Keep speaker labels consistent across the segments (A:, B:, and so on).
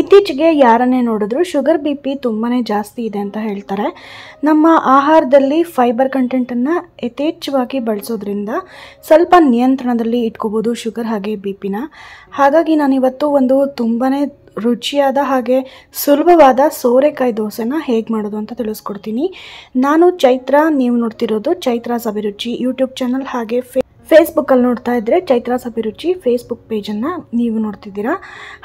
A: ಇತ್ತೀಚೆಗೆ ಯಾರನ್ನೇ ನೋಡಿದ್ರು sugar B P ತುಂಬಾ ಜಾಸ್ತಿ ಇದೆ ಅಂತ ಹೇಳ್ತಾರೆ ನಮ್ಮ ಆಹಾರದಲ್ಲಿ ಫೈಬರ್ ಕಂಟೆಂಟನ್ನು ಯಥೇಚ್ಛವಾಗಿ ಬಳಸೋದ್ರಿಂದ ಸ್ವಲ್ಪ ನಿಯಂತ್ರಣದಲ್ಲಿ ಇಟ್ಕೋಬೋದು ಶುಗರ್ ಹಾಗೆ ಬಿ ಪಿನ ಹಾಗಾಗಿ ನಾನಿವತ್ತು ಒಂದು ತುಂಬಾ ರುಚಿಯಾದ ಹಾಗೆ ಸುಲಭವಾದ ಸೋರೆಕಾಯಿ ದೋಸೆನ ಹೇಗೆ ಮಾಡೋದು ಅಂತ ತಿಳಿಸ್ಕೊಡ್ತೀನಿ ನಾನು ಚೈತ್ರ ನೀವು ನೋಡ್ತಿರೋದು ಚೈತ್ರಾಸ್ ಅಭಿರುಚಿ ಯೂಟ್ಯೂಬ್ ಚಾನಲ್ ಹಾಗೆ ಫೇ ಫೇಸ್ಬುಕ್ಕಲ್ಲಿ ನೋಡ್ತಾ ಇದ್ದರೆ ಚೈತ್ರಾಸ್ ರುಚಿ ಫೇಸ್ಬುಕ್ ಪೇಜನ್ನು ನೀವು ನೋಡ್ತಿದ್ದೀರಾ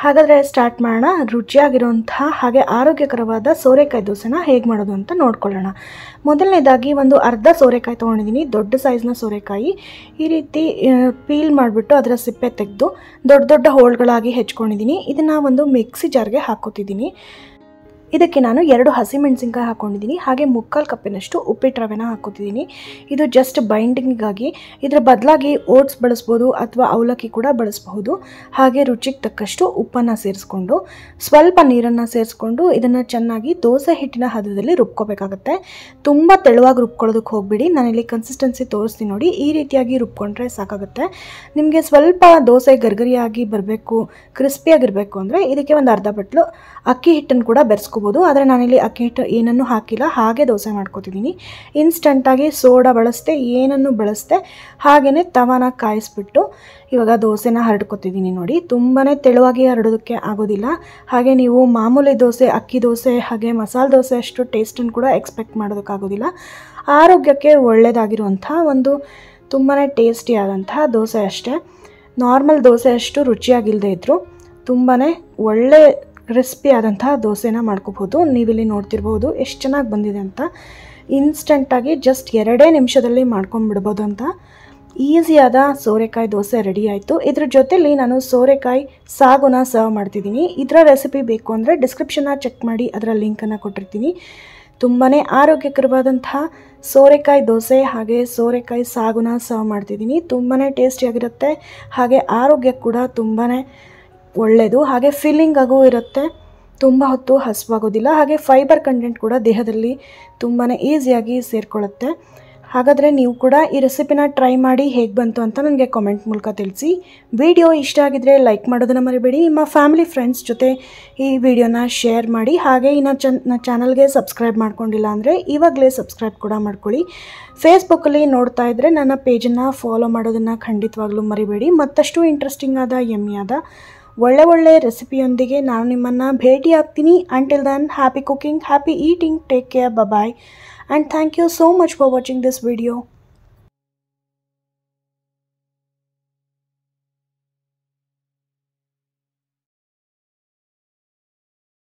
A: ಹಾಗಾದರೆ ಸ್ಟಾರ್ಟ್ ಮಾಡೋಣ ರುಚಿಯಾಗಿರುವಂತಹ ಹಾಗೆ ಆರೋಗ್ಯಕರವಾದ ಸೋರೆಕಾಯಿ ದೋಸೆನ ಹೇಗೆ ಮಾಡೋದು ಅಂತ ನೋಡ್ಕೊಳ್ಳೋಣ ಮೊದಲನೇದಾಗಿ ಒಂದು ಅರ್ಧ ಸೋರೆಕಾಯಿ ತೊಗೊಂಡಿದ್ದೀನಿ ದೊಡ್ಡ ಸೈಜ್ನ ಸೋರೆಕಾಯಿ ಈ ರೀತಿ ಪೀಲ್ ಮಾಡಿಬಿಟ್ಟು ಅದರ ಸಿಪ್ಪೆ ತೆಗೆದು ದೊಡ್ಡ ದೊಡ್ಡ ಹೋಳ್ಗಳಾಗಿ ಹೆಚ್ಕೊಂಡಿದ್ದೀನಿ ಇದನ್ನು ಒಂದು ಮಿಕ್ಸಿ ಜಾರ್ಗೆ ಹಾಕೋತಿದ್ದೀನಿ ಇದಕ್ಕೆ ನಾನು ಎರಡು ಮೆಣಸಿನಕಾಯಿ ಹಾಕ್ಕೊಂಡಿದ್ದೀನಿ ಹಾಗೆ ಮುಕ್ಕಾಲು ಕಪ್ಪಿನಷ್ಟು ಉಪ್ಪಿಟ್ಟು ರವೆನ ಹಾಕೋತಿದ್ದೀನಿ ಇದು ಜಸ್ಟ್ ಬೈಂಡಿಂಗ್ಗಾಗಿ ಇದರ ಬದಲಾಗಿ ಓಟ್ಸ್ ಬಳಸ್ಬೋದು ಅಥವಾ ಅವಲಕ್ಕಿ ಕೂಡ ಬಳಸಬಹುದು ಹಾಗೆ ರುಚಿಗೆ ತಕ್ಕಷ್ಟು ಉಪ್ಪನ್ನು ಸೇರಿಸ್ಕೊಂಡು ಸ್ವಲ್ಪ ನೀರನ್ನು ಸೇರಿಸ್ಕೊಂಡು ಇದನ್ನು ಚೆನ್ನಾಗಿ ದೋಸೆ ಹಿಟ್ಟಿನ ಹದದಲ್ಲಿ ರುಬ್ಕೋಬೇಕಾಗತ್ತೆ ತುಂಬ ತೆಳುವಾಗಿ ರುಬ್ಕೊಳ್ಳೋದಕ್ಕೆ ಹೋಗ್ಬಿಡಿ ನಾನಿಲ್ಲಿ ಕನ್ಸಿಸ್ಟೆನ್ಸಿ ತೋರಿಸ್ತೀನಿ ನೋಡಿ ಈ ರೀತಿಯಾಗಿ ರುಬ್ಕೊಂಡ್ರೆ ಸಾಕಾಗುತ್ತೆ ನಿಮಗೆ ಸ್ವಲ್ಪ ದೋಸೆ ಗರ್ಗರಿಯಾಗಿ ಬರಬೇಕು ಕ್ರಿಸ್ಪಿಯಾಗಿರಬೇಕು ಅಂದರೆ ಇದಕ್ಕೆ ಒಂದು ಅರ್ಧ ಬಟ್ಲು ಅಕ್ಕಿ ಹಿಟ್ಟನ್ನು ಕೂಡ ಬೆರೆಸ್ಕೊ ಆದರೆ ನಾನಿಲ್ಲಿ ಅಕ್ಕಿ ಹಿಟ್ಟು ಏನನ್ನು ಹಾಕಿಲ್ಲ ಹಾಗೆ ದೋಸೆ ಮಾಡ್ಕೋತಿದ್ದೀನಿ ಇನ್ಸ್ಟಂಟಾಗಿ ಸೋಡಾ ಬಳಸ್ದೆ ಏನನ್ನು ಬಳಸ್ದೆ ಹಾಗೆಯೇ ತವನ ಕಾಯಿಸ್ಬಿಟ್ಟು ಇವಾಗ ದೋಸೆನ ಹರಡ್ಕೊತಿದ್ದೀನಿ ನೋಡಿ ತುಂಬಾ ತೆಳುವಾಗಿ ಹರಡೋದಕ್ಕೆ ಆಗೋದಿಲ್ಲ ಹಾಗೆ ನೀವು ಮಾಮೂಲಿ ದೋಸೆ ಅಕ್ಕಿ ದೋಸೆ ಹಾಗೆ ಮಸಾಲೆ ದೋಸೆ ಅಷ್ಟು ಟೇಸ್ಟನ್ನು ಕೂಡ ಎಕ್ಸ್ಪೆಕ್ಟ್ ಮಾಡೋದಕ್ಕಾಗೋದಿಲ್ಲ ಆರೋಗ್ಯಕ್ಕೆ ಒಳ್ಳೆಯದಾಗಿರುವಂಥ ಒಂದು ತುಂಬಾ ಟೇಸ್ಟಿಯಾದಂಥ ದೋಸೆ ಅಷ್ಟೇ ನಾರ್ಮಲ್ ದೋಸೆ ಅಷ್ಟು ರುಚಿಯಾಗಿಲ್ಲದೆ ಇದ್ದರು ತುಂಬಾ ಒಳ್ಳೆ ಕ್ರಿಸ್ಪಿ ಆದಂಥ ದೋಸೆನ ಮಾಡ್ಕೋಬೋದು ನೀವಿಲ್ಲಿ ನೋಡ್ತಿರ್ಬೋದು ಎಷ್ಟು ಚೆನ್ನಾಗಿ ಬಂದಿದೆ ಅಂತ ಇನ್ಸ್ಟೆಂಟಾಗಿ ಜಸ್ಟ್ ಎರಡೇ ನಿಮಿಷದಲ್ಲಿ ಮಾಡ್ಕೊಂಡ್ಬಿಡ್ಬೋದು ಅಂತ ಈಸಿಯಾದ ಸೋರೆಕಾಯಿ ದೋಸೆ ರೆಡಿ ಆಯಿತು ಇದ್ರ ಜೊತೆಯಲ್ಲಿ ನಾನು ಸೋರೆಕಾಯಿ ಸಾಗುನ ಸರ್ವ್ ಮಾಡ್ತಿದ್ದೀನಿ ಇದರ ರೆಸಿಪಿ ಬೇಕು ಅಂದರೆ ಡಿಸ್ಕ್ರಿಪ್ಷನ್ನ ಚೆಕ್ ಮಾಡಿ ಅದರ ಲಿಂಕನ್ನು ಕೊಟ್ಟಿರ್ತೀನಿ ತುಂಬಾ ಆರೋಗ್ಯಕರವಾದಂತಹ ಸೋರೆಕಾಯಿ ದೋಸೆ ಹಾಗೆ ಸೋರೆಕಾಯಿ ಸಾಗುನ ಸರ್ವ್ ಮಾಡ್ತಿದ್ದೀನಿ ತುಂಬಾ ಟೇಸ್ಟಿಯಾಗಿರುತ್ತೆ ಹಾಗೆ ಆರೋಗ್ಯಕ್ಕೆ ಕೂಡ ತುಂಬಾ ಒಳ್ಳೆಯದು ಹಾಗೆ ಫಿಲ್ಲಿಂಗ್ ಇರುತ್ತೆ ತುಂಬ ಹೊತ್ತು ಹಸುವಾಗೋದಿಲ್ಲ ಹಾಗೆ ಫೈಬರ್ ಕಂಟೆಂಟ್ ಕೂಡ ದೇಹದಲ್ಲಿ ತುಂಬಾ ಈಸಿಯಾಗಿ ಸೇರಿಕೊಳ್ಳುತ್ತೆ ಹಾಗಾದರೆ ನೀವು ಕೂಡ ಈ ರೆಸಿಪಿನ ಟ್ರೈ ಮಾಡಿ ಹೇಗೆ ಬಂತು ಅಂತ ನನಗೆ ಕಾಮೆಂಟ್ ಮೂಲಕ ತಿಳಿಸಿ ವಿಡಿಯೋ ಇಷ್ಟ ಆಗಿದರೆ ಲೈಕ್ ಮಾಡೋದನ್ನು ಮರಿಬೇಡಿ ನಿಮ್ಮ ಫ್ಯಾಮಿಲಿ ಫ್ರೆಂಡ್ಸ್ ಜೊತೆ ಈ ವಿಡಿಯೋನ ಶೇರ್ ಮಾಡಿ ಹಾಗೆ ಇನ್ನು ಚನ್ ಚಾನಲ್ಗೆ ಸಬ್ಸ್ಕ್ರೈಬ್ ಮಾಡ್ಕೊಂಡಿಲ್ಲ ಅಂದರೆ ಇವಾಗಲೇ ಸಬ್ಸ್ಕ್ರೈಬ್ ಕೂಡ ಮಾಡ್ಕೊಳ್ಳಿ ಫೇಸ್ಬುಕ್ಕಲ್ಲಿ ನೋಡ್ತಾ ಇದ್ದರೆ ನನ್ನ ಪೇಜನ್ನು ಫಾಲೋ ಮಾಡೋದನ್ನು ಖಂಡಿತವಾಗ್ಲೂ ಮರಿಬೇಡಿ ಮತ್ತಷ್ಟು ಇಂಟ್ರೆಸ್ಟಿಂಗ್ ಆದ ಎಮ್ಮಿಯಾದ ಒಳ್ಳೆ ಒಳ್ಳೆ ರೆಸಿಪಿಯೊಂದಿಗೆ ನಾನು ನಿಮ್ಮನ್ನು ಭೇಟಿ ಆಗ್ತೀನಿ until then happy cooking happy eating take care bye and thank you so much for watching this video